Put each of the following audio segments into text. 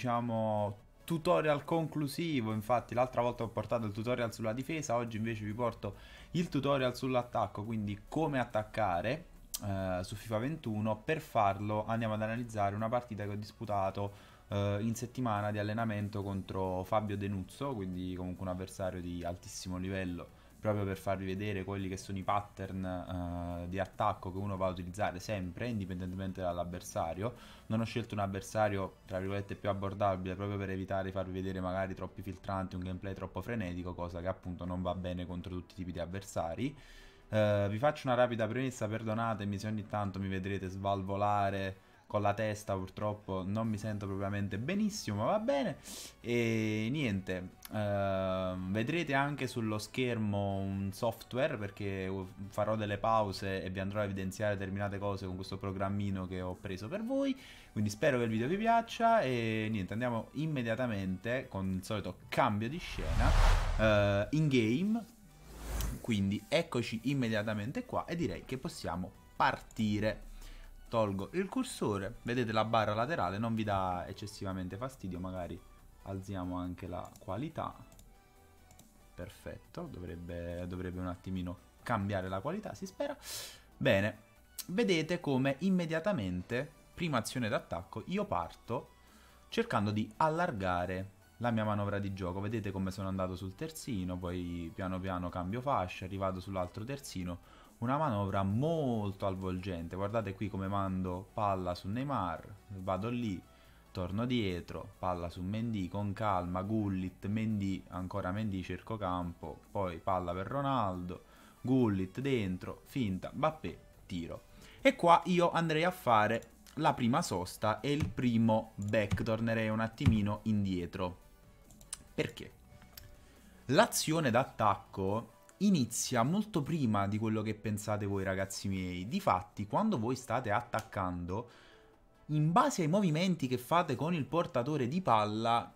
diciamo tutorial conclusivo, infatti l'altra volta ho portato il tutorial sulla difesa, oggi invece vi porto il tutorial sull'attacco, quindi come attaccare eh, su FIFA 21. Per farlo andiamo ad analizzare una partita che ho disputato eh, in settimana di allenamento contro Fabio Denuzzo, quindi comunque un avversario di altissimo livello proprio per farvi vedere quelli che sono i pattern uh, di attacco che uno va a utilizzare sempre, indipendentemente dall'avversario. Non ho scelto un avversario, tra virgolette, più abbordabile, proprio per evitare di farvi vedere magari troppi filtranti, un gameplay troppo frenetico, cosa che appunto non va bene contro tutti i tipi di avversari. Uh, vi faccio una rapida premessa, perdonatemi se ogni tanto mi vedrete svalvolare con la testa purtroppo non mi sento propriamente benissimo, ma va bene. E niente, eh, vedrete anche sullo schermo un software perché farò delle pause e vi andrò a evidenziare determinate cose con questo programmino che ho preso per voi. Quindi spero che il video vi piaccia e niente, andiamo immediatamente con il solito cambio di scena eh, in game. Quindi eccoci immediatamente qua e direi che possiamo partire tolgo il cursore, vedete la barra laterale, non vi dà eccessivamente fastidio, magari alziamo anche la qualità, perfetto, dovrebbe, dovrebbe un attimino cambiare la qualità, si spera. Bene, vedete come immediatamente, prima azione d'attacco, io parto cercando di allargare la mia manovra di gioco. Vedete come sono andato sul terzino, poi piano piano cambio fascia, arrivato sull'altro terzino una manovra molto avvolgente. Guardate qui come mando palla su Neymar, vado lì, torno dietro, palla su Mendy con calma, Gullit, Mendy, ancora Mendy cerco campo, poi palla per Ronaldo, Gullit dentro, finta, Bappé, tiro. E qua io andrei a fare la prima sosta e il primo back, tornerei un attimino indietro. Perché? L'azione d'attacco inizia molto prima di quello che pensate voi ragazzi miei. Difatti, quando voi state attaccando, in base ai movimenti che fate con il portatore di palla,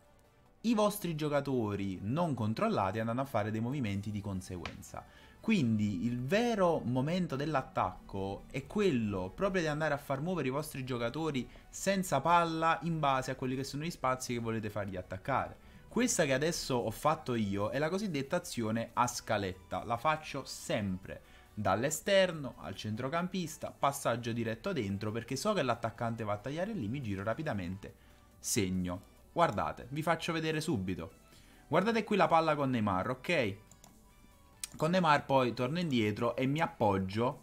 i vostri giocatori non controllati andranno a fare dei movimenti di conseguenza. Quindi il vero momento dell'attacco è quello proprio di andare a far muovere i vostri giocatori senza palla in base a quelli che sono gli spazi che volete fargli attaccare. Questa che adesso ho fatto io è la cosiddetta azione a scaletta, la faccio sempre dall'esterno al centrocampista, passaggio diretto dentro perché so che l'attaccante va a tagliare lì, mi giro rapidamente, segno. Guardate, vi faccio vedere subito. Guardate qui la palla con Neymar, ok? Con Neymar poi torno indietro e mi appoggio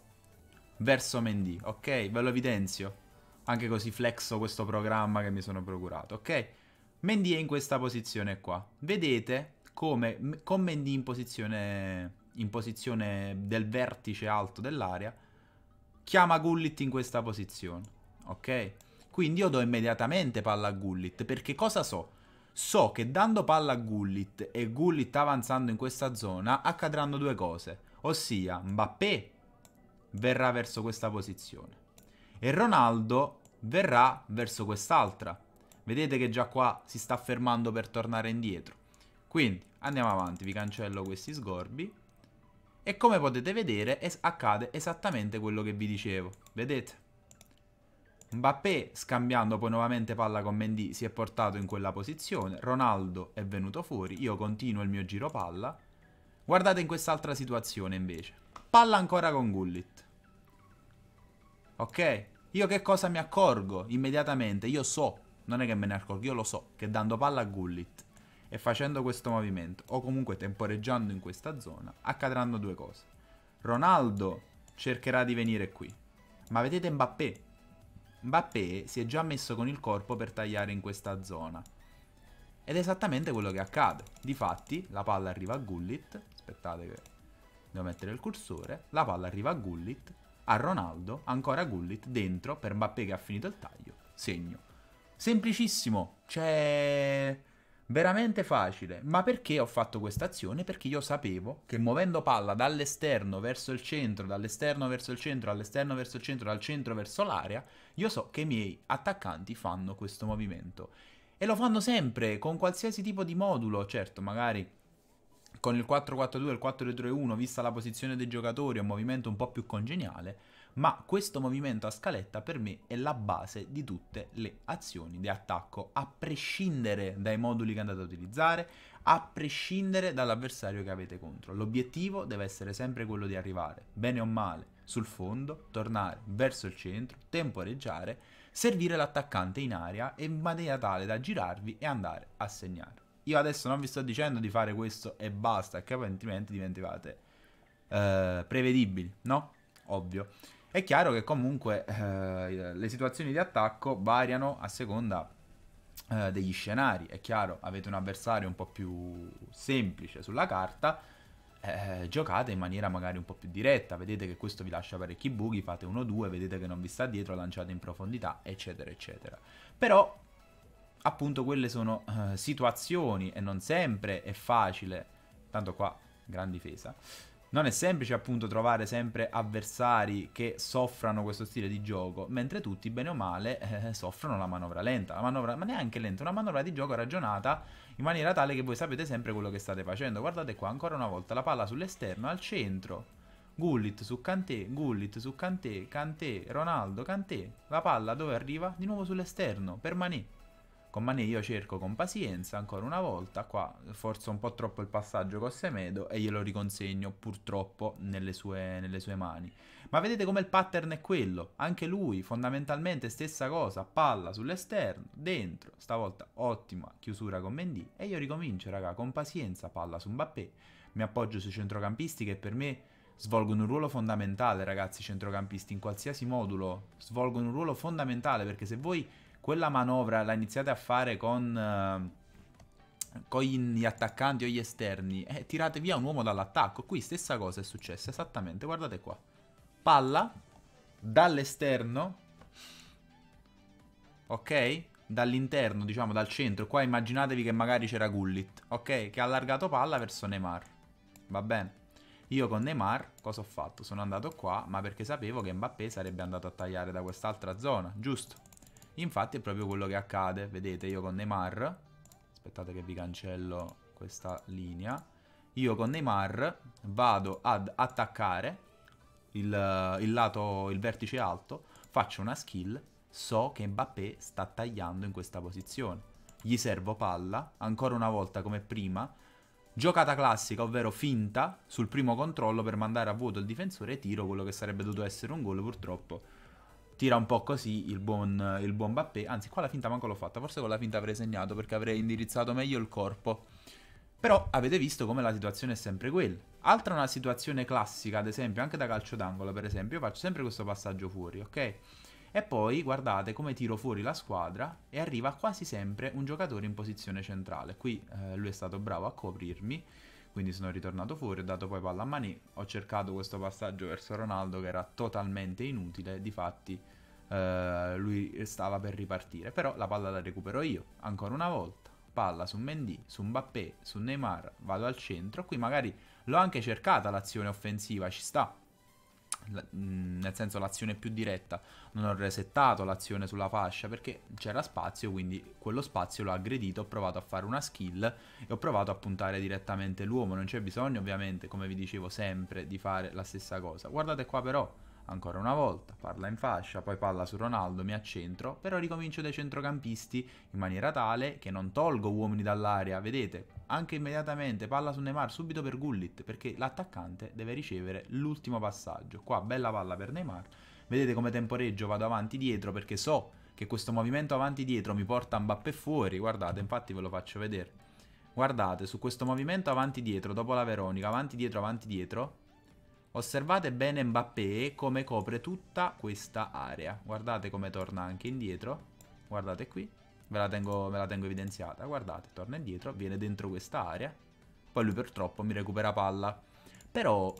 verso Mendy, ok? Ve lo evidenzio. Anche così flexo questo programma che mi sono procurato, ok? Mendy è in questa posizione qua. Vedete come con Mendy in posizione, in posizione del vertice alto dell'area chiama Gullit in questa posizione, ok? Quindi io do immediatamente palla a Gullit, perché cosa so? So che dando palla a Gullit e Gullit avanzando in questa zona accadranno due cose, ossia Mbappé verrà verso questa posizione e Ronaldo verrà verso quest'altra. Vedete che già qua si sta fermando per tornare indietro. Quindi andiamo avanti, vi cancello questi sgorbi. E come potete vedere es accade esattamente quello che vi dicevo. Vedete? Mbappé scambiando poi nuovamente palla con Mendy si è portato in quella posizione, Ronaldo è venuto fuori, io continuo il mio giro palla. Guardate in quest'altra situazione invece. Palla ancora con Gullit. Ok? Io che cosa mi accorgo immediatamente? Io so non è che me ne accorgo, io lo so che dando palla a Gullit e facendo questo movimento, o comunque temporeggiando in questa zona, accadranno due cose. Ronaldo cercherà di venire qui, ma vedete Mbappé? Mbappé si è già messo con il corpo per tagliare in questa zona. Ed è esattamente quello che accade. Difatti, la palla arriva a Gullit, aspettate che devo mettere il cursore, la palla arriva a Gullit, a Ronaldo, ancora Gullit, dentro, per Mbappé che ha finito il taglio, segno. Semplicissimo, cioè veramente facile. Ma perché ho fatto questa azione? Perché io sapevo che muovendo palla dall'esterno verso il centro, dall'esterno verso il centro, dall'esterno verso il centro, dal centro verso l'area, io so che i miei attaccanti fanno questo movimento. E lo fanno sempre, con qualsiasi tipo di modulo, certo, magari con il 4-4-2 e il 4-3-1, vista la posizione dei giocatori, è un movimento un po' più congeniale, ma questo movimento a scaletta per me è la base di tutte le azioni di attacco, a prescindere dai moduli che andate a utilizzare, a prescindere dall'avversario che avete contro. L'obiettivo deve essere sempre quello di arrivare, bene o male, sul fondo, tornare verso il centro, temporeggiare, servire l'attaccante in aria e in maniera tale da girarvi e andare a segnare. Io adesso non vi sto dicendo di fare questo e basta, che altrimenti diventate eh, prevedibili, no? Ovvio. È chiaro che comunque eh, le situazioni di attacco variano a seconda eh, degli scenari. È chiaro, avete un avversario un po' più semplice sulla carta, eh, giocate in maniera magari un po' più diretta, vedete che questo vi lascia parecchi buchi, fate 1-2, vedete che non vi sta dietro, lanciate in profondità, eccetera, eccetera. Però, appunto, quelle sono eh, situazioni e non sempre è facile, tanto qua, gran difesa, non è semplice appunto trovare sempre avversari che soffrano questo stile di gioco, mentre tutti bene o male eh, soffrono la manovra lenta, la manovra, ma neanche lenta, una manovra di gioco ragionata in maniera tale che voi sapete sempre quello che state facendo. Guardate qua, ancora una volta la palla sull'esterno, al centro. Gullit su Kanté, Gullit su Kanté, Kanté, Ronaldo, Kanté. La palla dove arriva? Di nuovo sull'esterno, per Mané. Con Mané io cerco con pazienza, ancora una volta, qua forzo un po' troppo il passaggio con Semedo e glielo riconsegno purtroppo nelle sue, nelle sue mani. Ma vedete come il pattern è quello, anche lui fondamentalmente stessa cosa, palla sull'esterno, dentro, stavolta ottima chiusura con Mendy e io ricomincio raga con pazienza, palla su Mbappé, mi appoggio sui centrocampisti che per me svolgono un ruolo fondamentale ragazzi centrocampisti in qualsiasi modulo, svolgono un ruolo fondamentale perché se voi quella manovra la iniziate a fare con... Uh, con gli attaccanti o gli esterni e eh, tirate via un uomo dall'attacco. Qui stessa cosa è successa, esattamente, guardate qua. Palla dall'esterno, ok? Dall'interno, diciamo, dal centro. Qua immaginatevi che magari c'era Gullit, ok? Che ha allargato palla verso Neymar, va bene? Io con Neymar cosa ho fatto? Sono andato qua, ma perché sapevo che Mbappé sarebbe andato a tagliare da quest'altra zona, giusto? Infatti è proprio quello che accade, vedete io con Neymar, aspettate che vi cancello questa linea, io con Neymar vado ad attaccare il, il lato, il vertice alto, faccio una skill, so che Mbappé sta tagliando in questa posizione. Gli servo palla, ancora una volta come prima, giocata classica, ovvero finta sul primo controllo per mandare a vuoto il difensore e tiro quello che sarebbe dovuto essere un gol, purtroppo tira un po' così il buon, il buon Bappé. Anzi, qua la finta manco l'ho fatta. Forse con la finta avrei segnato perché avrei indirizzato meglio il corpo. Però avete visto come la situazione è sempre quella. Altra una situazione classica, ad esempio, anche da calcio d'angolo, per esempio, io faccio sempre questo passaggio fuori, ok? E poi guardate come tiro fuori la squadra e arriva quasi sempre un giocatore in posizione centrale. Qui eh, lui è stato bravo a coprirmi quindi sono ritornato fuori, ho dato poi palla a Mané, ho cercato questo passaggio verso Ronaldo che era totalmente inutile, difatti eh, lui stava per ripartire, però la palla la recupero io, ancora una volta, palla su Mendy, su Mbappé, su Neymar, vado al centro, qui magari l'ho anche cercata l'azione offensiva, ci sta, Mm, nel senso l'azione più diretta, non ho resettato l'azione sulla fascia perché c'era spazio, quindi quello spazio l'ho aggredito, ho provato a fare una skill e ho provato a puntare direttamente l'uomo, non c'è bisogno ovviamente, come vi dicevo sempre, di fare la stessa cosa. Guardate qua però, Ancora una volta, parla in fascia, poi palla su Ronaldo, mi accentro, però ricomincio dai centrocampisti in maniera tale che non tolgo uomini dall'area, vedete? Anche immediatamente palla su Neymar subito per Gullit, perché l'attaccante deve ricevere l'ultimo passaggio. Qua bella palla per Neymar. Vedete come temporeggio vado avanti dietro perché so che questo movimento avanti dietro mi porta Mbappé fuori, guardate, infatti ve lo faccio vedere. Guardate, su questo movimento avanti dietro, dopo la Veronica, avanti dietro, avanti dietro, Osservate bene Mbappé come copre tutta questa area. Guardate come torna anche indietro. Guardate qui. Ve la, tengo, ve la tengo evidenziata. Guardate, torna indietro, viene dentro questa area. Poi lui purtroppo mi recupera palla. Però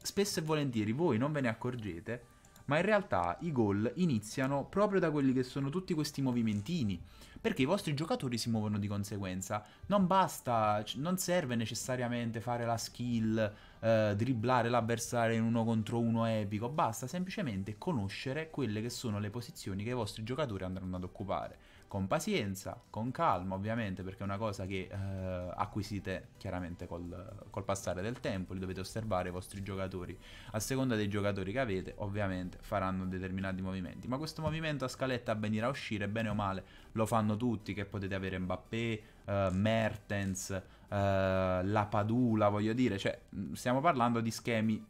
spesso e volentieri voi non ve ne accorgete ma in realtà i gol iniziano proprio da quelli che sono tutti questi movimentini, perché i vostri giocatori si muovono di conseguenza. Non basta, non serve necessariamente fare la skill, eh, dribblare l'avversario in uno contro uno epico, basta semplicemente conoscere quelle che sono le posizioni che i vostri giocatori andranno ad occupare con pazienza, con calma ovviamente perché è una cosa che eh, acquisite chiaramente col, col, passare del tempo, li dovete osservare i vostri giocatori, a seconda dei giocatori che avete ovviamente faranno determinati movimenti, ma questo movimento a scaletta avvenirà a uscire bene o male, lo fanno tutti che potete avere Mbappé, eh, Mertens, eh, la Padula voglio dire, cioè mm, stiamo parlando di schemi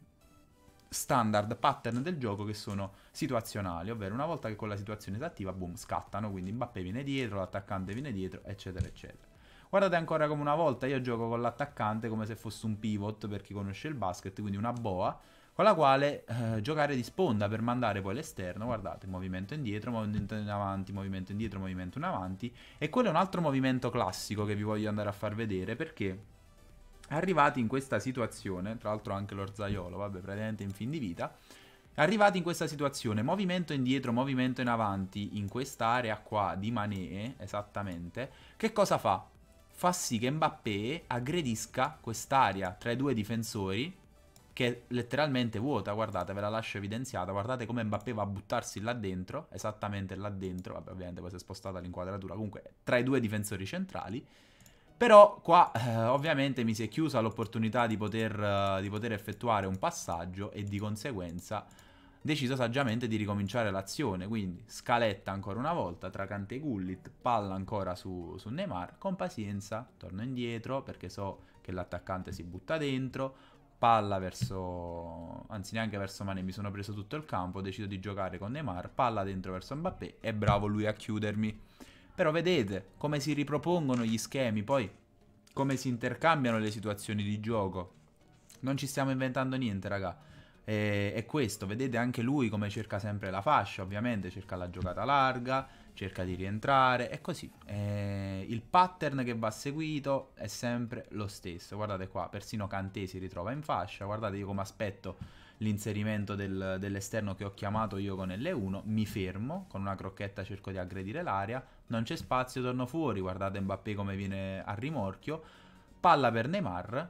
standard pattern del gioco che sono situazionali, ovvero una volta che con la situazione si attiva, boom, scattano, quindi Mbappé viene dietro, l'attaccante viene dietro, eccetera, eccetera. Guardate ancora come una volta io gioco con l'attaccante come se fosse un pivot per chi conosce il basket, quindi una boa, con la quale eh, giocare di sponda per mandare poi l'esterno, guardate, movimento indietro, movimento in avanti, movimento indietro, movimento in avanti, e quello è un altro movimento classico che vi voglio andare a far vedere perché Arrivati in questa situazione, tra l'altro anche l'orzaiolo, vabbè, praticamente in fin di vita, arrivati in questa situazione, movimento indietro, movimento in avanti, in quest'area qua di Mané, esattamente, che cosa fa? Fa sì che Mbappé aggredisca quest'area tra i due difensori, che è letteralmente vuota, guardate, ve la lascio evidenziata, guardate come Mbappé va a buttarsi là dentro, esattamente là dentro, vabbè, ovviamente poi si è spostata l'inquadratura, comunque tra i due difensori centrali, però qua eh, ovviamente mi si è chiusa l'opportunità di, eh, di poter effettuare un passaggio e di conseguenza deciso saggiamente di ricominciare l'azione, quindi scaletta ancora una volta tra Cante e Gullit, palla ancora su, su, Neymar, con pazienza torno indietro perché so che l'attaccante si butta dentro, palla verso, anzi neanche verso Mane, mi sono preso tutto il campo, decido di giocare con Neymar, palla dentro verso Mbappé e bravo lui a chiudermi. Però vedete come si ripropongono gli schemi, poi come si intercambiano le situazioni di gioco. Non ci stiamo inventando niente, raga. E, è questo, vedete anche lui come cerca sempre la fascia, ovviamente, cerca la giocata larga, cerca di rientrare, è così. E il pattern che va seguito è sempre lo stesso. Guardate qua, persino Kanté si ritrova in fascia, guardate io come aspetto l'inserimento del, dell'esterno che ho chiamato io con L1, mi fermo, con una crocchetta cerco di aggredire l'area, non c'è spazio, torno fuori, guardate Mbappé come viene a rimorchio, palla per Neymar,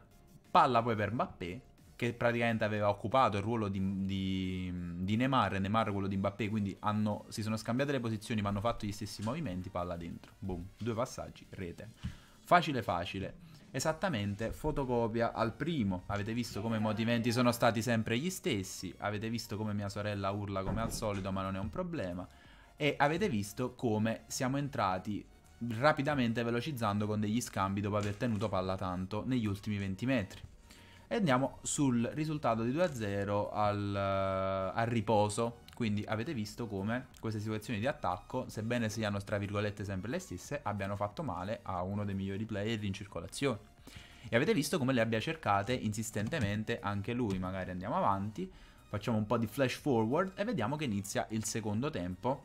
palla poi per Mbappé, che praticamente aveva occupato il ruolo di, di, di Neymar e Neymar quello di Mbappé, quindi hanno, si sono scambiate le posizioni ma hanno fatto gli stessi movimenti, palla dentro, boom, due passaggi, rete. Facile facile esattamente fotocopia al primo. Avete visto come i movimenti sono stati sempre gli stessi, avete visto come mia sorella urla come al solito ma non è un problema e avete visto come siamo entrati rapidamente velocizzando con degli scambi dopo aver tenuto palla tanto negli ultimi 20 metri. E andiamo sul risultato di 2-0 al, eh, al riposo quindi avete visto come queste situazioni di attacco, sebbene siano tra virgolette sempre le stesse, abbiano fatto male a uno dei migliori player in circolazione. E avete visto come le abbia cercate insistentemente anche lui, magari andiamo avanti, facciamo un po' di flash forward e vediamo che inizia il secondo tempo.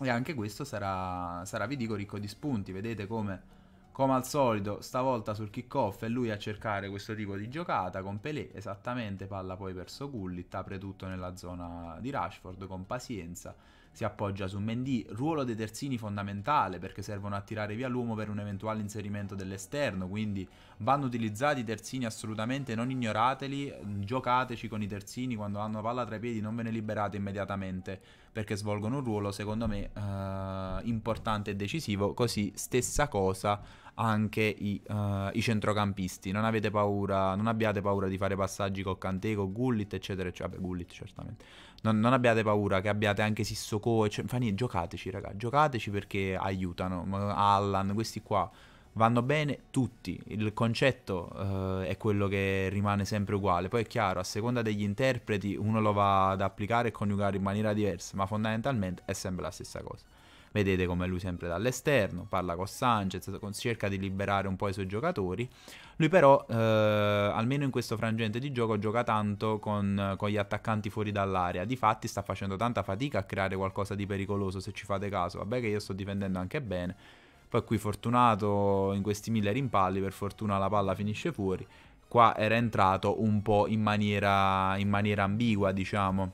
E anche questo sarà, sarà vi dico, ricco di spunti, vedete come come al solito stavolta sul kickoff è lui a cercare questo tipo di giocata con Pelé esattamente palla poi verso Gullit apre tutto nella zona di Rashford con pazienza si appoggia su Mendy ruolo dei terzini fondamentale perché servono a tirare via l'uomo per un eventuale inserimento dell'esterno quindi vanno utilizzati i terzini assolutamente non ignorateli mm, giocateci con i terzini quando hanno palla tra i piedi non ve ne liberate immediatamente perché svolgono un ruolo secondo me eh, importante e decisivo così stessa cosa anche i, uh, i, centrocampisti. Non avete paura, non abbiate paura di fare passaggi con Canteco, con Gullit, eccetera, eccetera. Vabbè, Gullit certamente. Non, non abbiate paura che abbiate anche Sissoko, eccetera. Fa giocateci, raga, giocateci perché aiutano. Allan, questi qua vanno bene tutti. Il concetto uh, è quello che rimane sempre uguale. Poi è chiaro, a seconda degli interpreti, uno lo va ad applicare e coniugare in maniera diversa, ma fondamentalmente è sempre la stessa cosa vedete come lui sempre dall'esterno, parla con Sanchez, cerca di liberare un po' i suoi giocatori. Lui però, eh, almeno in questo frangente di gioco, gioca tanto con, con gli attaccanti fuori dall'area. Difatti sta facendo tanta fatica a creare qualcosa di pericoloso, se ci fate caso. Vabbè che io sto difendendo anche bene. Poi qui fortunato in questi mille rimpalli, per fortuna la palla finisce fuori. Qua era entrato un po' in maniera, in maniera ambigua, diciamo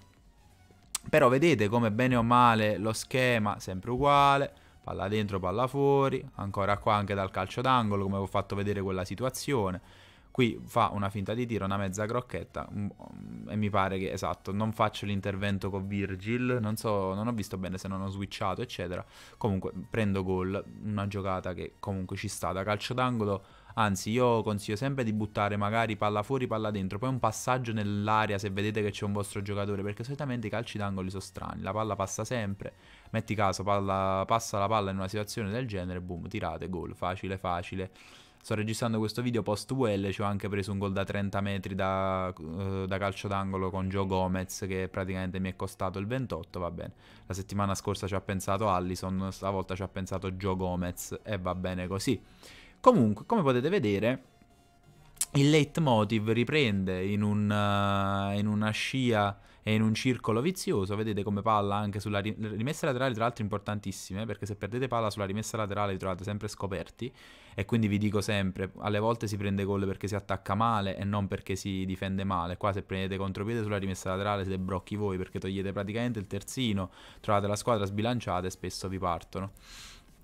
però vedete come bene o male lo schema sempre uguale, palla dentro, palla fuori, ancora qua anche dal calcio d'angolo come ho fatto vedere quella situazione. Qui fa una finta di tiro, una mezza crocchetta mm, mm, e mi pare che, esatto, non faccio l'intervento con Virgil, non so, non ho visto bene se non ho switchato, eccetera. Comunque prendo gol, una giocata che comunque ci sta da calcio d'angolo Anzi, io consiglio sempre di buttare magari palla fuori, palla dentro, poi un passaggio nell'area se vedete che c'è un vostro giocatore, perché solitamente i calci d'angoli sono strani, la palla passa sempre. Metti caso, palla, passa la palla in una situazione del genere, boom, tirate, gol, facile, facile. Sto registrando questo video post UL, ci ho anche preso un gol da 30 metri da, eh, da calcio d'angolo con Joe Gomez che praticamente mi è costato il 28, va bene. La settimana scorsa ci ha pensato Allison, stavolta ci ha pensato Joe Gomez e va bene così. Comunque, come potete vedere, il leitmotiv riprende in, un, uh, in una scia e in un circolo vizioso, vedete come palla anche sulla ri- rimessa laterale, tra l'altro importantissime, perché se perdete palla sulla rimessa laterale vi trovate sempre scoperti e quindi vi dico sempre, alle volte si prende gol perché si attacca male e non perché si difende male, qua se prendete contropiede sulla rimessa laterale siete brocchi voi perché togliete praticamente il terzino, trovate la squadra sbilanciata e spesso vi partono.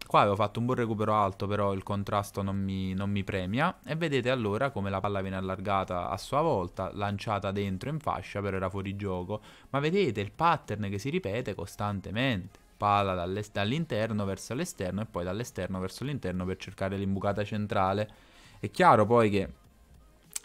Qua avevo fatto un buon recupero alto, però il contrasto non mi, non mi, premia. E vedete allora come la palla viene allargata a sua volta, lanciata dentro in fascia, però era fuori gioco. Ma vedete il pattern che si ripete costantemente. Palla dall'interno verso l'esterno e poi dall'esterno verso l'interno per cercare l'imbucata centrale. È chiaro poi che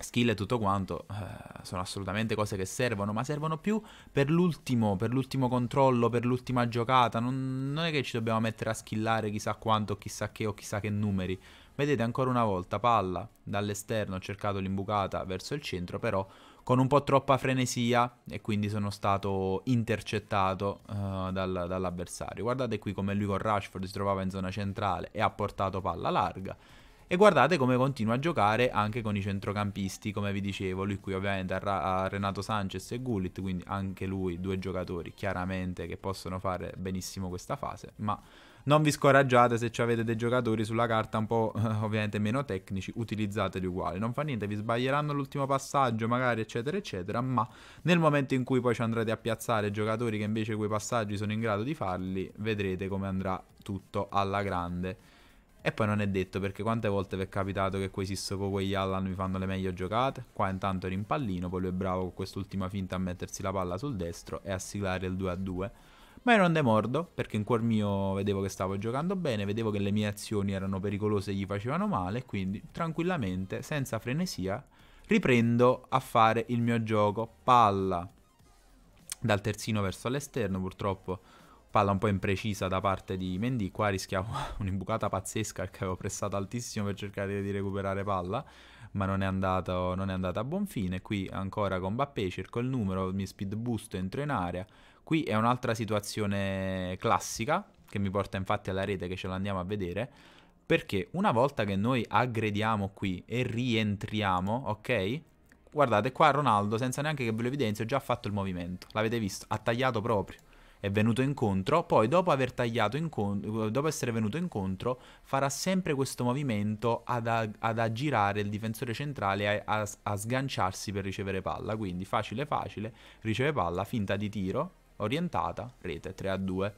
skill e tutto quanto eh, sono assolutamente cose che servono, ma servono più per l'ultimo, per l'ultimo controllo, per l'ultima giocata. Non, non, è che ci dobbiamo mettere a skillare chissà quanto, chissà che o chissà che numeri. Vedete ancora una volta palla dall'esterno, ho cercato l'imbucata verso il centro, però con un po' troppa frenesia e quindi sono stato intercettato uh, dal, dall'avversario. Guardate qui come lui con Rashford si trovava in zona centrale e ha portato palla larga e guardate come continua a giocare anche con i centrocampisti, come vi dicevo, lui qui ovviamente ha Renato Sanchez e Gullit, quindi anche lui due giocatori chiaramente che possono fare benissimo questa fase, ma non vi scoraggiate se avete dei giocatori sulla carta un po' eh, ovviamente meno tecnici, utilizzateli uguali, non fa niente, vi sbaglieranno l'ultimo passaggio magari eccetera eccetera, ma nel momento in cui poi ci andrete a piazzare giocatori che invece quei passaggi sono in grado di farli, vedrete come andrà tutto alla grande. E poi non è detto perché quante volte vi è capitato che quei Sissoko o quegli Allan vi fanno le meglio giocate? Qua intanto era in pallino, poi lui è bravo con quest'ultima finta a mettersi la palla sul destro e a siglare il 2-2. Ma ero non demordo perché in cuor mio vedevo che stavo giocando bene, vedevo che le mie azioni erano pericolose e gli facevano male, quindi tranquillamente, senza frenesia, riprendo a fare il mio gioco palla dal terzino verso l'esterno purtroppo palla un po' imprecisa da parte di Mendy, qua rischiavo un'imbucata pazzesca che avevo pressato altissimo per cercare di recuperare palla, ma non è, andato, non è andata a buon fine, qui ancora con Bappé, cerco il numero, mi speed boost, entro in area, qui è un'altra situazione classica, che mi porta infatti alla rete che ce l'andiamo a vedere, perché una volta che noi aggrediamo qui e rientriamo, ok? Guardate qua Ronaldo, senza neanche che ve lo evidenzio, ha già fatto il movimento, l'avete visto, ha tagliato proprio è venuto incontro, poi dopo, aver tagliato incontro, dopo essere venuto incontro farà sempre questo movimento ad, ad aggirare il difensore centrale a-, a-, a sganciarsi per ricevere palla, quindi facile facile, riceve palla, finta di tiro, orientata, rete 3 a 2.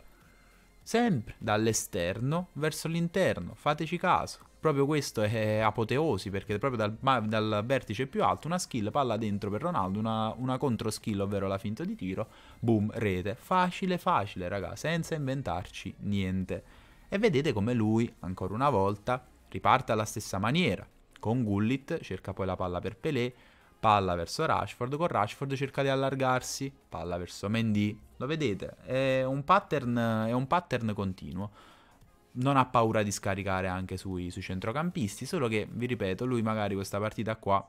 Sempre dall'esterno verso l'interno, fateci caso proprio questo è apoteosi perché proprio dal, dal vertice più alto una skill palla dentro per Ronaldo, una, una contro skill ovvero la finta di tiro, boom, rete, facile facile raga, senza inventarci niente. E vedete come lui, ancora una volta, riparte alla stessa maniera, con Gullit cerca poi la palla per Pelé, palla verso Rashford, con Rashford cerca di allargarsi, palla verso Mendy, lo vedete, è un pattern, è un pattern continuo non ha paura di scaricare anche sui, sui centrocampisti, solo che, vi ripeto, lui magari questa partita qua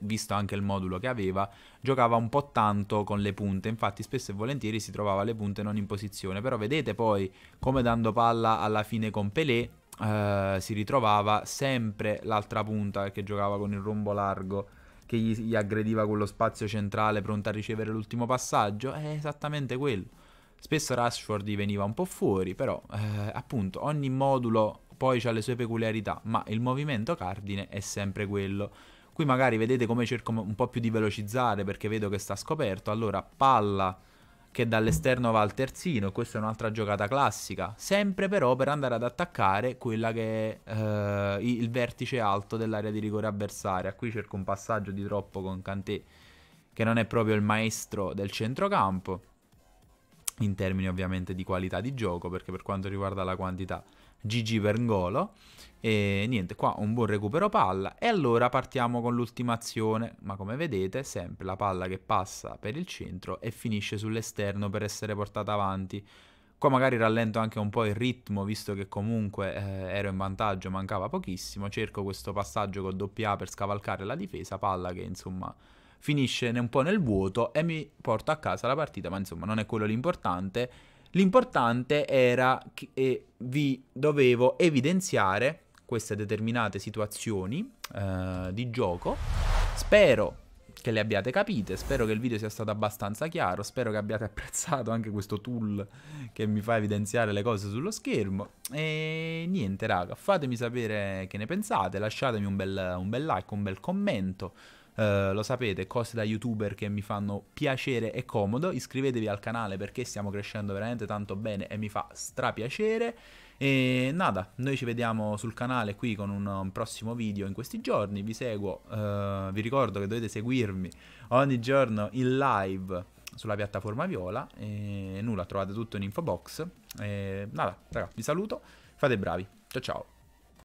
visto anche il modulo che aveva, giocava un po' tanto con le punte, infatti spesso e volentieri si trovava le punte non in posizione, però vedete poi come dando palla alla fine con Pelé eh, si ritrovava sempre l'altra punta che giocava con il rombo largo che gli, gli aggrediva quello spazio centrale pronto a ricevere l'ultimo passaggio, è esattamente quello. Spesso Rashford veniva un po' fuori, però eh, appunto ogni modulo poi ha le sue peculiarità, ma il movimento cardine è sempre quello. Qui magari vedete come cerco un po' più di velocizzare perché vedo che sta scoperto, allora palla che dall'esterno va al terzino, questa è un'altra giocata classica, sempre però per andare ad attaccare quella che è eh, il vertice alto dell'area di rigore avversaria. Qui cerco un passaggio di troppo con Kanté che non è proprio il maestro del centrocampo in termini ovviamente di qualità di gioco, perché per quanto riguarda la quantità GG per Ngolo. E niente, qua un buon recupero palla. E allora partiamo con l'ultima azione. Ma come vedete, sempre la palla che passa per il centro e finisce sull'esterno per essere portata avanti. Qua magari rallento anche un po' il ritmo, visto che comunque eh, ero in vantaggio, mancava pochissimo. Cerco questo passaggio con doppia A per scavalcare la difesa, palla che insomma finisce un po' nel vuoto e mi porto a casa la partita, ma insomma non è quello l'importante. L'importante era che vi dovevo evidenziare queste determinate situazioni eh, di gioco. Spero che le abbiate capite, spero che il video sia stato abbastanza chiaro, spero che abbiate apprezzato anche questo tool che mi fa evidenziare le cose sullo schermo e niente raga, fatemi sapere che ne pensate, lasciatemi un bel, un bel like, un bel commento eh, lo sapete, cose da youtuber che mi fanno piacere e comodo. Iscrivetevi al canale perché stiamo crescendo veramente tanto bene e mi fa strapiacere. E nada, noi ci vediamo sul canale qui con un, un prossimo video in questi giorni. Vi seguo, uh, vi ricordo che dovete seguirmi ogni giorno in live sulla piattaforma viola. E nulla, trovate tutto in info box. E nada, raga, vi saluto, fate bravi. Ciao ciao.